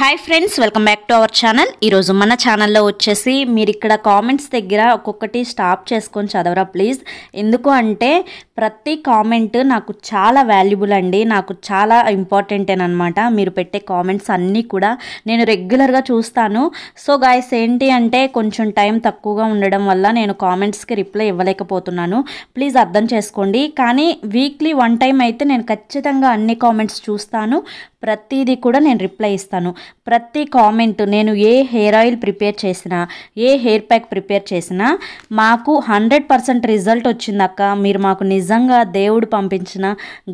hi friends welcome back to our channel ఈరోజు మన ఛానల్లో వచ్చేసి మీరు ఇక్కడ కామెంట్స్ దగ్గర ఒక్కొక్కటి స్టాప్ చేసుకొని చదవరా ప్లీజ్ ఎందుకు అంటే ప్రతి కామెంట్ నాకు చాలా వాల్యుబుల్ అండి నాకు చాలా ఇంపార్టెంట్ అనమాట మీరు పెట్టే కామెంట్స్ అన్నీ కూడా నేను రెగ్యులర్గా చూస్తాను సో గాయస్ ఏంటి అంటే కొంచెం టైం తక్కువగా ఉండడం వల్ల నేను కామెంట్స్కి రిప్లై ఇవ్వలేకపోతున్నాను ప్లీజ్ అర్థం చేసుకోండి కానీ వీక్లీ వన్ టైం అయితే నేను ఖచ్చితంగా అన్ని కామెంట్స్ చూస్తాను ప్రతిదీ కూడా నేను రిప్లై ఇస్తాను ప్రతి కామెంట్ నేను ఏ హెయిర్ ఆయిల్ ప్రిపేర్ చేసినా ఏ హెయిర్ ప్యాక్ ప్రిపేర్ చేసినా మాకు హండ్రెడ్ పర్సెంట్ రిజల్ట్ వచ్చిందక్క మీరు మాకు నిజంగా దేవుడు పంపించిన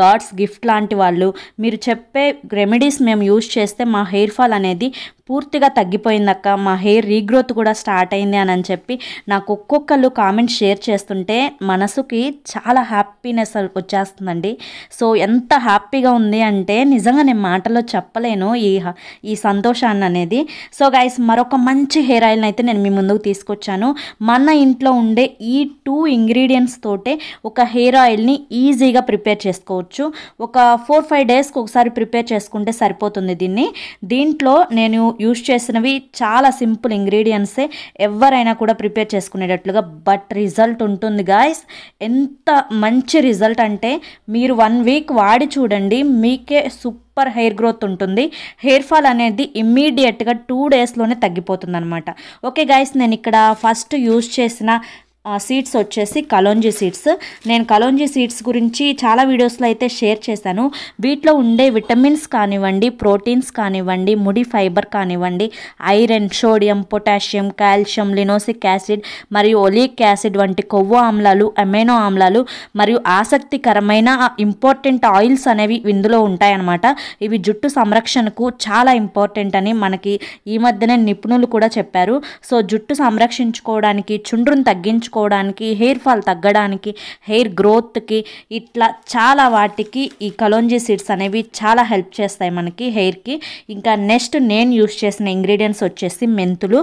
గాడ్స్ గిఫ్ట్ లాంటి వాళ్ళు మీరు చెప్పే రెమెడీస్ మేము యూజ్ చేస్తే మా హెయిర్ ఫాల్ అనేది పూర్తిగా తగ్గిపోయిందక్క మా హెయిర్ రీగ్రోత్ కూడా స్టార్ట్ అయింది అని అని చెప్పి నాకు ఒక్కొక్కళ్ళు కామెంట్ షేర్ చేస్తుంటే మనసుకి చాలా హ్యాపీనెస్ వచ్చేస్తుందండి సో ఎంత హ్యాపీగా ఉంది అంటే నిజంగా నేను మాటలో చెప్పలేను ఈ ఈ సంతోషాన్ని అనేది సో గైస్ మరొక మంచి హెయిర్ ఆయిల్ని అయితే నేను మీ ముందుకు తీసుకొచ్చాను మన ఇంట్లో ఉండే ఈ టూ ఇంగ్రీడియంట్స్ తోటే ఒక హెయిర్ ఆయిల్ని ఈజీగా ప్రిపేర్ చేసుకోవచ్చు ఒక ఫోర్ ఫైవ్ డేస్కి ఒకసారి ప్రిపేర్ చేసుకుంటే సరిపోతుంది దీన్ని దీంట్లో నేను యూస్ చేసినవి చాలా సింపుల్ ఇంగ్రీడియంట్సే ఎవరైనా కూడా ప్రిపేర్ చేసుకునేటట్లుగా బట్ రిజల్ట్ ఉంటుంది గాయస్ ఎంత మంచి రిజల్ట్ అంటే మీరు వన్ వీక్ వాడి చూడండి మీకే సూపర్ హెయిర్ గ్రోత్ ఉంటుంది హెయిర్ ఫాల్ అనేది ఇమ్మీడియట్గా టూ డేస్లోనే తగ్గిపోతుంది అనమాట ఓకే గాయస్ నేను ఇక్కడ ఫస్ట్ యూజ్ చేసిన సీడ్స్ వచ్చేసి కలోంజీ సీడ్స్ నేను కలోంజీ సీడ్స్ గురించి చాలా వీడియోస్లో అయితే షేర్ చేశాను వీటిలో ఉండే విటమిన్స్ కానివ్వండి ప్రోటీన్స్ కానివ్వండి ముడి ఫైబర్ కానివ్వండి iron sodium potassium calcium linoleic acid మరియు ఒలిక్ యాసిడ్ వంటి కొవ్వు ఆమ్లాలు అమైనో ఆమ్లాలు మరియు ఆసక్తికరమైన ఇంపార్టెంట్ ఆయిల్స్ అనేవి ఇందులో ఉంటాయన్నమాట ఇవి జుట్టు సంరక్షణకు చాలా ఇంపార్టెంట్ అని మనకి ఈ మధ్యనే నిపుణులు కూడా చెప్పారు సో జుట్టు సంరక్షించుకోవడానికి చుండ్రును తగ్గించు పెంచుకోవడానికి హెయిర్ ఫాల్ తగ్గడానికి హెయిర్ గ్రోత్కి ఇట్లా చాలా వాటికి ఈ కలోంజీ సీడ్స్ అనేవి చాలా హెల్ప్ చేస్తాయి మనకి హెయిర్కి ఇంకా నెక్స్ట్ నేను యూస్ చేసిన ఇంగ్రీడియంట్స్ వచ్చేసి మెంతులు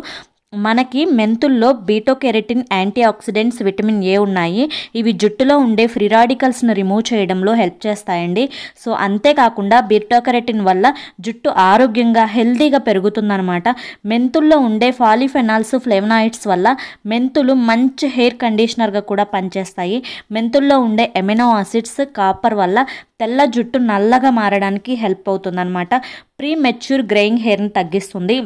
మనకి మెంతుల్లో beta antioxidants vitamin A ఉన్నాయి ఇవి జుట్టులో ఉండే ఫ్రీ రాడికల్స్ను రిమూవ్ చేయడంలో హెల్ప్ చేస్తాయండి సో అంతేకాకుండా బీటో కెరటిన్ వల్ల జుట్టు ఆరోగ్యంగా హెల్తీగా పెరుగుతుందనమాట మెంతుల్లో ఉండే ఫాలిఫెనాల్స్ ఫ్లెవనాయిడ్స్ వల్ల మెంతులు మంచి హెయిర్ కండిషనర్గా కూడా పనిచేస్తాయి మెంతుల్లో ఉండే ఎమినో ఆసిడ్స్ కాపర్ వల్ల తెల్ల జుట్టు నల్లగా మారడానికి హెల్ప్ అవుతుందనమాట ప్రీ మెచ్యూర్ గ్రేయింగ్ హెయిర్ని తగ్గిస్తుంది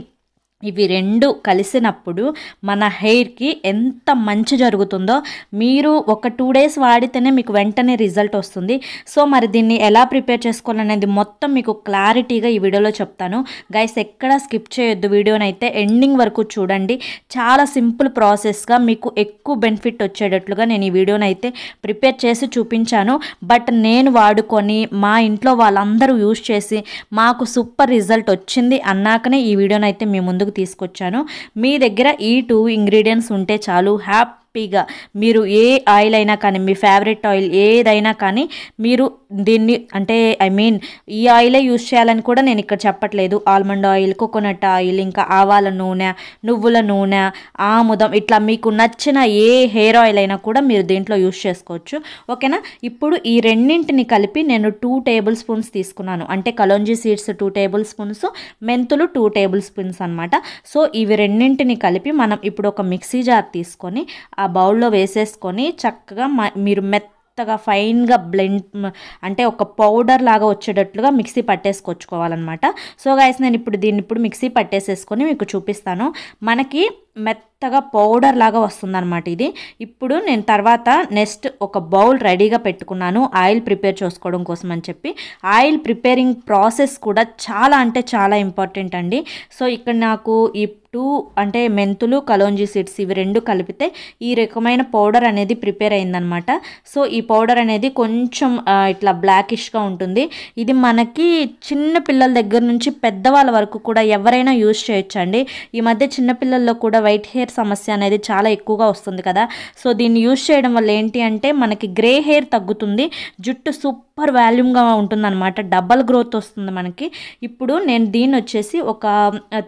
ఇవి రెండు కలిసినప్పుడు మన హెయిర్కి ఎంత మంచి జరుగుతుందో మీరు ఒక టూ డేస్ వాడితేనే మీకు వెంటనే రిజల్ట్ వస్తుంది సో మరి దీన్ని ఎలా ప్రిపేర్ చేసుకోవాలనేది మొత్తం మీకు క్లారిటీగా ఈ వీడియోలో చెప్తాను గైస్ ఎక్కడా స్కిప్ చేయొద్దు వీడియోని అయితే ఎండింగ్ వరకు చూడండి చాలా సింపుల్ ప్రాసెస్గా మీకు ఎక్కువ బెనిఫిట్ వచ్చేటట్లుగా నేను ఈ వీడియోని అయితే ప్రిపేర్ చేసి చూపించాను బట్ నేను వాడుకొని మా ఇంట్లో వాళ్ళందరూ యూజ్ చేసి మాకు సూపర్ రిజల్ట్ వచ్చింది అన్నాకనే ఈ వీడియోని అయితే మీ ముందుకు ఎందుకు తీసుకొచ్చాను మీ దగ్గర ఈ టూ ఇంగ్రీడియంట్స్ ఉంటే చాలు హ్యాపీగా మీరు ఏ ఆయిల్ అయినా కానీ మీ ఫేవరెట్ ఆయిల్ ఏదైనా కానీ మీరు దీన్ని అంటే ఐ మీన్ ఈ ఆయిలే యూస్ చేయాలని కూడా నేను ఇక్కడ చెప్పట్లేదు ఆల్మండ్ ఆయిల్ కోకోనట్ ఆయిల్ ఇంకా ఆవాల నూనె నువ్వుల నూనె ఆముదం ఇట్లా మీకు నచ్చిన ఏ హెయిర్ ఆయిల్ అయినా కూడా మీరు దీంట్లో యూస్ చేసుకోవచ్చు ఓకేనా ఇప్పుడు ఈ రెండింటిని కలిపి నేను టూ టేబుల్ స్పూన్స్ తీసుకున్నాను అంటే kalonji seeds two tablespoons మెంతులు టూ టేబుల్ స్పూన్స్ అనమాట సో ఇవి రెండింటిని కలిపి మనం ఇప్పుడు ఒక మిక్సీ జార్ తీసుకొని ఆ బౌల్లో వేసేసుకొని చక్కగా మీరు మెత్త మెత్తగా ఫైన్గా బ్లెండ్ అంటే ఒక పౌడర్ లాగా వచ్చేటట్లుగా మిక్సీ పట్టేసుకొచ్చుకోవాలన్నమాట సో గాయస్ నేను ఇప్పుడు దీన్ని ఇప్పుడు మిక్సీ పట్టేసేసుకొని మీకు చూపిస్తాను మనకి మెత్తగా పౌడర్ లాగా వస్తుందన్నమాట ఇది ఇప్పుడు నేను తర్వాత నెక్స్ట్ ఒక బౌల్ రెడీగా పెట్టుకున్నాను ఆయిల్ ప్రిపేర్ చేసుకోవడం కోసం అని చెప్పి ఆయిల్ ప్రిపేరింగ్ ప్రాసెస్ కూడా చాలా అంటే చాలా ఇంపార్టెంట్ అండి సో ఇక్కడ నాకు ఈ టూ అంటే మెంతులు కలోంజీ సీడ్స్ ఇవి రెండు కలిపితే ఈ రకమైన పౌడర్ అనేది ప్రిపేర్ అయిందనమాట సో ఈ పౌడర్ అనేది కొంచెం ఇట్లా బ్లాకిష్గా ఉంటుంది ఇది మనకి చిన్న పిల్లల దగ్గర నుంచి పెద్దవాళ్ళ వరకు కూడా ఎవరైనా యూజ్ చేయొచ్చండి ఈ మధ్య చిన్నపిల్లల్లో కూడా వైట్ హెయిర్ సమస్య అనేది చాలా ఎక్కువగా వస్తుంది కదా సో దీన్ని యూజ్ చేయడం వల్ల ఏంటి అంటే మనకి గ్రే హెయిర్ తగ్గుతుంది జుట్టు సూపర్ వాల్యూమ్గా ఉంటుందన్నమాట డబల్ గ్రోత్ వస్తుంది మనకి ఇప్పుడు నేను దీన్ని వచ్చేసి ఒక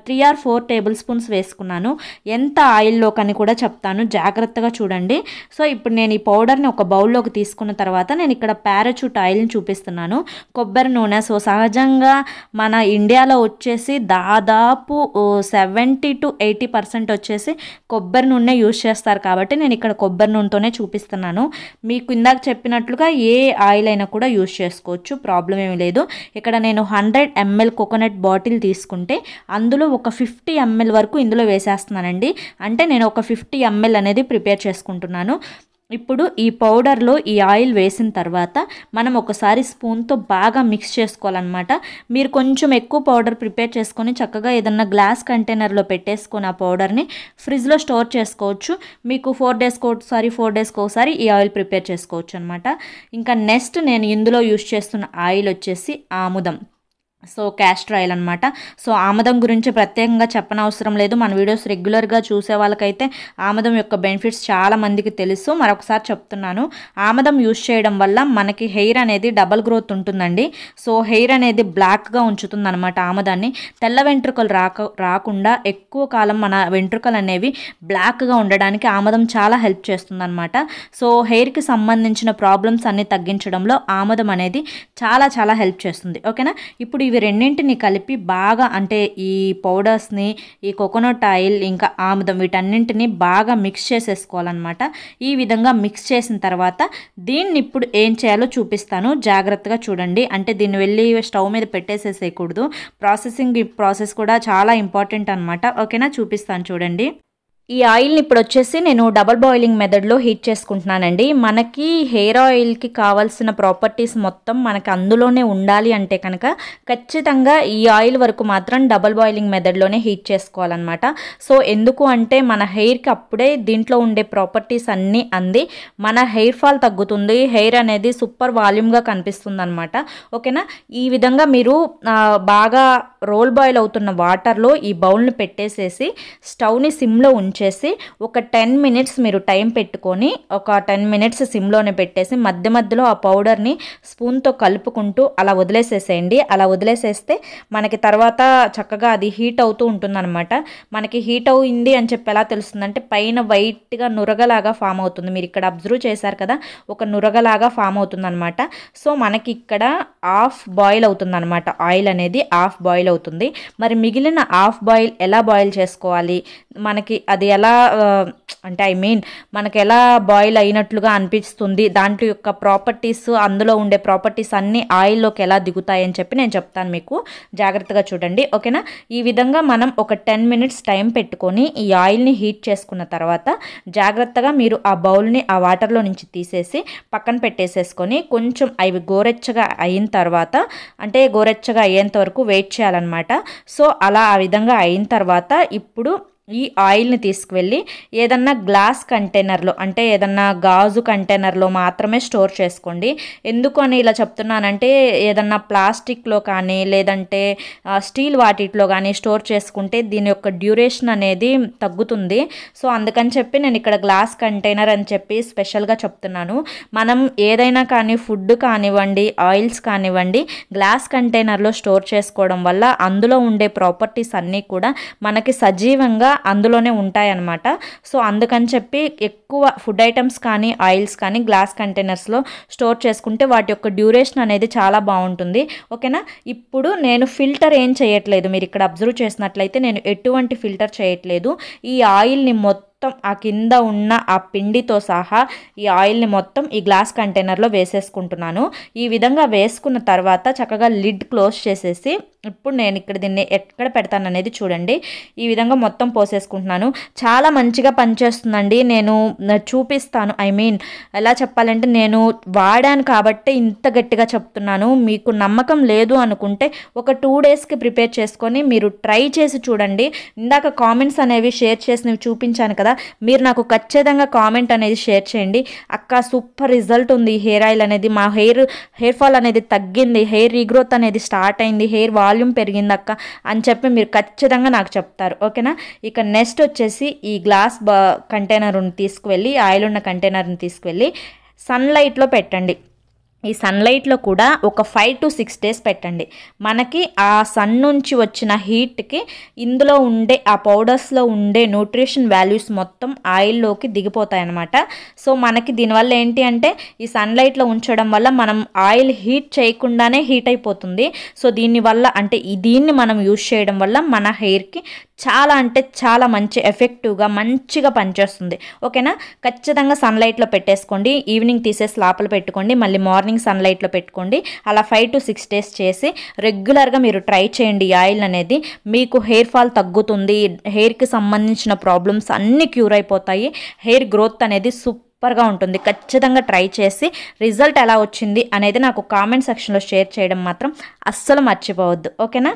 three or four tablespoons వేసుకున్నాను ఎంత ఆయిల్లో అని కూడా చెప్తాను జాగ్రత్తగా చూడండి సో ఇప్పుడు నేను ఈ పౌడర్ని ఒక బౌల్లోకి తీసుకున్న తర్వాత నేను ఇక్కడ పారాచూట్ ఆయిల్ని చూపిస్తున్నాను కొబ్బరి నూనె సో సహజంగా మన ఇండియాలో వచ్చేసి దాదాపు సెవెంటీ టు ఎయిటీ పర్సెంట్ వచ్చేసి కొబ్బరి నూనె యూజ్ చేస్తారు కాబట్టి నేను ఇక్కడ కొబ్బరి నూనెతోనే చూపిస్తున్నాను మీకు ఇందాక చెప్పినట్లుగా ఏ ఆయిల్ అయినా కూడా యూజ్ చేసుకోవచ్చు ప్రాబ్లం ఏమీ లేదు ఇక్కడ నేను హండ్రెడ్ ఎంఎల్ కోకోనట్ బాటిల్ తీసుకుంటే అందులో ఒక ఫిఫ్టీ ఎంఎల్ వరకు ఇందులో వేసేస్తున్నానండి అంటే నేను ఒక ఫిఫ్టీ ఎంఎల్ అనేది ప్రిపేర్ చేసుకుంటున్నాను ఇప్పుడు ఈ పౌడర్లో ఈ ఆయిల్ వేసిన తర్వాత మనం ఒకసారి స్పూన్తో బాగా మిక్స్ చేసుకోవాలన్నమాట మీరు కొంచెం ఎక్కువ పౌడర్ ప్రిపేర్ చేసుకొని చక్కగా ఏదన్నా గ్లాస్ కంటైనర్లో పెట్టేసుకొని ఆ పౌడర్ని ఫ్రిడ్జ్లో స్టోర్ చేసుకోవచ్చు మీకు ఫోర్ డేస్కి ఒకసారి ఫోర్ డేస్కి ఒకసారి ఈ ఆయిల్ ప్రిపేర్ చేసుకోవచ్చు అనమాట ఇంకా నెక్స్ట్ నేను ఇందులో యూస్ చేస్తున్న ఆయిల్ వచ్చేసి ఆముదం సో క్యాస్టర్ ఆయిల్ అనమాట సో ఆమదం గురించి ప్రత్యేకంగా చెప్పనవసరం లేదు మన వీడియోస్ రెగ్యులర్గా చూసే వాళ్ళకైతే ఆమదం యొక్క బెనిఫిట్స్ చాలా మందికి తెలుసు మరొకసారి చెప్తున్నాను ఆమదం యూజ్ చేయడం వల్ల మనకి హెయిర్ అనేది డబల్ గ్రోత్ ఉంటుందండి సో హెయిర్ అనేది బ్లాక్గా ఉంచుతుంది అనమాట ఆమదాన్ని తెల్ల వెంట్రుకలు రాక రాకుండా ఎక్కువ కాలం మన వెంట్రుకలు అనేవి బ్లాక్గా ఉండడానికి ఆమదం చాలా హెల్ప్ చేస్తుందన్నమాట సో హెయిర్కి సంబంధించిన ప్రాబ్లమ్స్ అన్ని తగ్గించడంలో ఆమదం అనేది చాలా చాలా హెల్ప్ చేస్తుంది ఓకేనా ఇప్పుడు ఇవి రెండింటిని కలిపి బాగా అంటే ఈ పౌడర్స్ని ఈ కోకోనట్ ఆయిల్ ఇంకా ఆముదం వీటన్నింటిని బాగా మిక్స్ చేసేసుకోవాలన్నమాట ఈ విధంగా మిక్స్ చేసిన తర్వాత దీన్ని ఇప్పుడు ఏం చేయాలో చూపిస్తాను జాగ్రత్తగా చూడండి అంటే దీన్ని వెళ్ళి స్టవ్ మీద పెట్టేసేసేయకూడదు ప్రాసెసింగ్ ప్రాసెస్ కూడా చాలా ఇంపార్టెంట్ అనమాట ఓకేనా చూపిస్తాను చూడండి ఈ ఆయిల్ని ఇప్పుడు వచ్చేసి నేను డబల్ బాయిలింగ్ మెథడ్లో హీట్ చేసుకుంటున్నానండి మనకి హెయిర్ ఆయిల్కి కావాల్సిన ప్రాపర్టీస్ మొత్తం మనకి అందులోనే ఉండాలి అంటే కనుక ఖచ్చితంగా ఈ ఆయిల్ వరకు మాత్రం డబల్ బాయిలింగ్ మెథడ్లోనే హీట్ చేసుకోవాలన్నమాట సో ఎందుకు అంటే మన హెయిర్కి అప్పుడే దీంట్లో ఉండే ప్రాపర్టీస్ అన్నీ అంది మన హెయిర్ ఫాల్ తగ్గుతుంది హెయిర్ అనేది సూపర్ వాల్యూమ్గా కనిపిస్తుంది అనమాట ఓకేనా ఈ విధంగా మీరు బాగా రోల్ బాయిల్ అవుతున్న వాటర్లో ఈ బౌల్ని పెట్టేసేసి స్టవ్ని సిమ్లో ఉంచి ఉంచేసి ఒక టెన్ మినిట్స్ మీరు టైం పెట్టుకొని ఒక టెన్ మినిట్స్ సిమ్లోనే పెట్టేసి మధ్య మధ్యలో ఆ పౌడర్ని స్పూన్తో కలుపుకుంటూ అలా వదిలేసేసేయండి అలా వదిలేసేస్తే మనకి తర్వాత చక్కగా అది హీట్ అవుతూ ఉంటుందన్నమాట మనకి హీట్ అయింది అని చెప్పి ఎలా తెలుస్తుందంటే పైన వైట్గా నురగలాగా ఫామ్ అవుతుంది మీరు ఇక్కడ అబ్జర్వ్ చేశారు కదా ఒక నురగలాగా ఫామ్ అవుతుందన్నమాట సో మనకి ఇక్కడ హాఫ్ బాయిల్ అవుతుందన్నమాట ఆయిల్ అనేది హాఫ్ బాయిల్ అవుతుంది మరి మిగిలిన హాఫ్ బాయిల్ ఎలా బాయిల్ చేసుకోవాలి మనకి అది అది ఎలా అంటే ఐ మీన్ మనకు ఎలా బాయిల్ అయినట్లుగా అనిపిస్తుంది దాంట్లో యొక్క ప్రాపర్టీస్ అందులో ఉండే ప్రాపర్టీస్ అన్నీ ఆయిల్లోకి ఎలా దిగుతాయని చెప్పి నేను చెప్తాను మీకు జాగ్రత్తగా చూడండి ఓకేనా ఈ విధంగా మనం ఒక టెన్ మినిట్స్ టైం పెట్టుకొని ఈ ఆయిల్ని హీట్ చేసుకున్న తర్వాత జాగ్రత్తగా మీరు ఆ బౌల్ని ఆ వాటర్లో నుంచి తీసేసి పక్కన పెట్టేసేసుకొని కొంచెం అవి గోరెచ్చగా అయిన తర్వాత అంటే గోరెచ్చగా అయ్యేంత వరకు వెయిట్ చేయాలన్నమాట సో అలా ఆ విధంగా అయిన తర్వాత ఇప్పుడు ఈ ఆయిల్ని తీసుకువెళ్ళి ఏదన్నా గ్లాస్ కంటైనర్లో అంటే ఏదన్నా గాజు కంటైనర్లో మాత్రమే స్టోర్ చేసుకోండి ఎందుకు అని ఇలా చెప్తున్నానంటే ఏదన్నా ప్లాస్టిక్లో కానీ లేదంటే స్టీల్ వాటిట్లో కానీ స్టోర్ చేసుకుంటే దీని యొక్క డ్యూరేషన్ అనేది తగ్గుతుంది సో అందుకని చెప్పి నేను ఇక్కడ గ్లాస్ కంటైనర్ అని చెప్పి స్పెషల్గా చెప్తున్నాను మనం ఏదైనా కానీ ఫుడ్ కానివ్వండి ఆయిల్స్ కానివ్వండి గ్లాస్ కంటైనర్లో స్టోర్ చేసుకోవడం వల్ల అందులో ఉండే ప్రాపర్టీస్ అన్నీ కూడా మనకి సజీవంగా అందులోనే ఉంటాయన్నమాట సో అందుకని చెప్పి ఎక్కువ ఫుడ్ ఐటమ్స్ కానీ ఆయిల్స్ కానీ గ్లాస్ కంటైనర్స్లో స్టోర్ చేసుకుంటే వాటి యొక్క డ్యూరేషన్ అనేది చాలా బాగుంటుంది ఓకేనా ఇప్పుడు నేను ఫిల్టర్ ఏం చేయట్లేదు మీరు ఇక్కడ అబ్జర్వ్ చేసినట్లయితే నేను ఎటువంటి ఫిల్టర్ చేయట్లేదు ఈ ఆయిల్ని మొత్తం మొత్తం ఆ కింద ఉన్న ఆ పిండితో సహా ఈ ఆయిల్ని మొత్తం ఈ గ్లాస్ కంటైనర్లో వేసేసుకుంటున్నాను ఈ విధంగా వేసుకున్న తర్వాత చక్కగా లిడ్ క్లోజ్ చేసేసి ఇప్పుడు నేను ఇక్కడ దీన్ని ఎక్కడ పెడతాను అనేది చూడండి ఈ విధంగా మొత్తం పోసేసుకుంటున్నాను చాలా మంచిగా పనిచేస్తుందండి నేను చూపిస్తాను ఐ మీన్ ఎలా చెప్పాలంటే నేను వాడాను కాబట్టి ఇంత గట్టిగా చెప్తున్నాను మీకు నమ్మకం లేదు అనుకుంటే ఒక టూ డేస్కి ప్రిపేర్ చేసుకొని మీరు ట్రై చేసి చూడండి ఇందాక కామెంట్స్ అనేవి షేర్ చేసినవి చూపించాను కదా మీరు నాకు ఖచ్చితంగా కామెంట్ అనేది షేర్ చేయండి అక్క సూపర్ రిజల్ట్ ఉంది హెయిర్ ఆయిల్ అనేది మా హెయిర్ హెయిర్ ఫాల్ అనేది తగ్గింది హెయిర్ రీగ్రోత్ అనేది స్టార్ట్ అయింది హెయిర్ వాల్యూమ్ పెరిగింది అక్క అని చెప్పి మీరు ఖచ్చితంగా నాకు చెప్తారు ఓకేనా ఇక నెక్స్ట్ వచ్చేసి ఈ గ్లాస్ బ కంటైనర్ని తీసుకువెళ్ళి ఆయిల్ ఉన్న కంటైనర్ని తీసుకువెళ్ళి సన్లైట్లో పెట్టండి ఈ సన్లైట్లో కూడా ఒక ఫైవ్ టు సిక్స్ డేస్ పెట్టండి మనకి ఆ సన్ నుంచి వచ్చిన హీట్కి ఇందులో ఉండే ఆ పౌడర్స్లో ఉండే న్యూట్రిషన్ వాల్యూస్ మొత్తం ఆయిల్లోకి దిగిపోతాయి అన్నమాట సో మనకి దీనివల్ల ఏంటి అంటే ఈ సన్లైట్లో ఉంచడం వల్ల మనం ఆయిల్ హీట్ చేయకుండానే హీట్ అయిపోతుంది సో దీనివల్ల అంటే దీన్ని మనం యూజ్ చేయడం వల్ల మన హెయిర్కి చాలా అంటే చాలా మంచి ఎఫెక్టివ్గా మంచిగా పనిచేస్తుంది ఓకేనా ఖచ్చితంగా సన్లైట్లో పెట్టేసుకోండి ఈవినింగ్ తీసేసి లోపల పెట్టుకోండి మళ్ళీ మార్నింగ్ మార్నింగ్ సన్లైట్లో పెట్టుకోండి అలా ఫైవ్ టు సిక్స్ డేస్ చేసి రెగ్యులర్గా మీరు ట్రై చేయండి ఆయిల్ అనేది మీకు హెయిర్ ఫాల్ తగ్గుతుంది హెయిర్కి సంబంధించిన ప్రాబ్లమ్స్ అన్నీ క్యూర్ అయిపోతాయి హెయిర్ గ్రోత్ అనేది సూపర్గా ఉంటుంది ఖచ్చితంగా ట్రై చేసి రిజల్ట్ ఎలా వచ్చింది అనేది నాకు కామెంట్ సెక్షన్లో షేర్ చేయడం మాత్రం అస్సలు మర్చిపోవద్దు ఓకేనా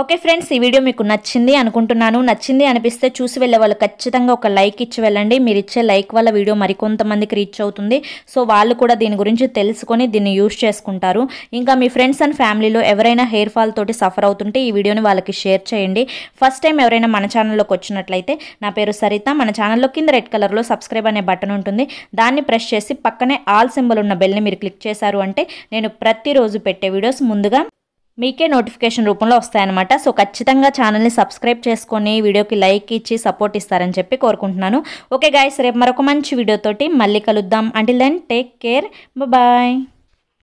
ఓకే ఫ్రెండ్స్ ఈ వీడియో మీకు నచ్చింది అనుకుంటున్నాను నచ్చింది అనిపిస్తే చూసి వెళ్ళే వాళ్ళు ఖచ్చితంగా ఒక లైక్ ఇచ్చి వెళ్ళండి మీరు ఇచ్చే లైక్ వల్ల వీడియో మరికొంతమందికి రీచ్ అవుతుంది సో వాళ్ళు కూడా దీని గురించి తెలుసుకొని దీన్ని యూజ్ చేసుకుంటారు ఇంకా మీ ఫ్రెండ్స్ అండ్ ఫ్యామిలీలో ఎవరైనా హెయిర్ ఫాల్ తోటి సఫర్ అవుతుంటే ఈ వీడియోని వాళ్ళకి షేర్ చేయండి ఫస్ట్ టైం ఎవరైనా మన ఛానల్లోకి వచ్చినట్లయితే నా పేరు సరిత మన ఛానల్లో కింద రెడ్ కలర్లో సబ్స్క్రైబ్ అనే బటన్ ఉంటుంది దాన్ని ప్రెస్ చేసి పక్కనే ఆల్ సింబల్ ఉన్న బెల్ని మీరు క్లిక్ చేశారు అంటే నేను ప్రతిరోజు పెట్టే వీడియోస్ ముందుగా మీకే నోటిఫికేషన్ రూపంలో వస్తాయన్నమాట సో ఖచ్చితంగా ఛానల్ని సబ్స్క్రైబ్ చేసుకొని వీడియోకి లైక్ ఇచ్చి సపోర్ట్ ఇస్తారని చెప్పి కోరుకుంటున్నాను ఓకే గాయస్ రేపు మరొక మంచి వీడియోతోటి మళ్ళీ కలుద్దాం until then take care bye